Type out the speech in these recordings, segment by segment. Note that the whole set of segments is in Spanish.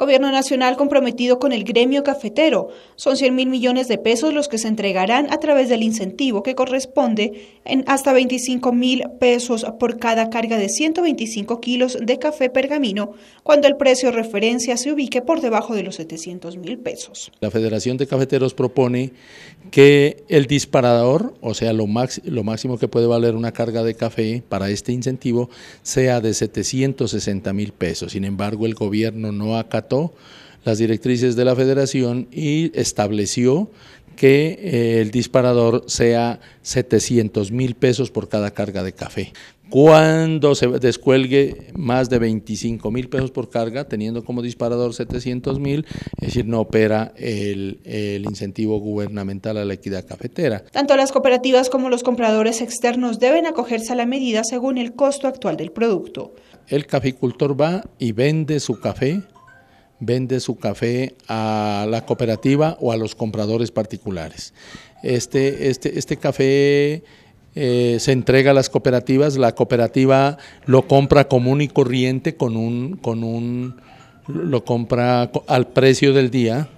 Gobierno Nacional comprometido con el gremio cafetero. Son 100 mil millones de pesos los que se entregarán a través del incentivo que corresponde en hasta 25 mil pesos por cada carga de 125 kilos de café pergamino cuando el precio referencia se ubique por debajo de los 700 mil pesos. La Federación de Cafeteros propone que el disparador, o sea, lo, lo máximo que puede valer una carga de café para este incentivo, sea de 760 mil pesos. Sin embargo, el gobierno no ha las directrices de la federación y estableció que eh, el disparador sea 700 mil pesos por cada carga de café. Cuando se descuelgue más de 25 mil pesos por carga, teniendo como disparador 700 mil, es decir, no opera el, el, incentivo gubernamental a la equidad cafetera. Tanto las cooperativas como los compradores externos deben acogerse a la medida según el costo actual del producto. El caficultor va y vende su café vende su café a la cooperativa o a los compradores particulares. Este, este, este café eh, se entrega a las cooperativas, la cooperativa lo compra común y corriente con un, con un lo compra al precio del día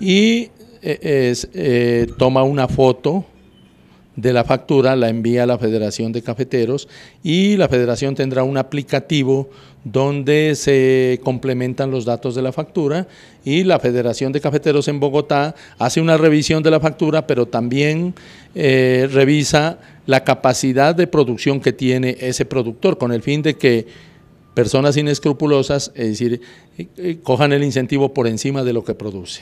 y eh, eh, toma una foto de la factura la envía a la Federación de Cafeteros y la Federación tendrá un aplicativo donde se complementan los datos de la factura y la Federación de Cafeteros en Bogotá hace una revisión de la factura, pero también eh, revisa la capacidad de producción que tiene ese productor con el fin de que personas inescrupulosas, es decir, eh, eh, cojan el incentivo por encima de lo que produce.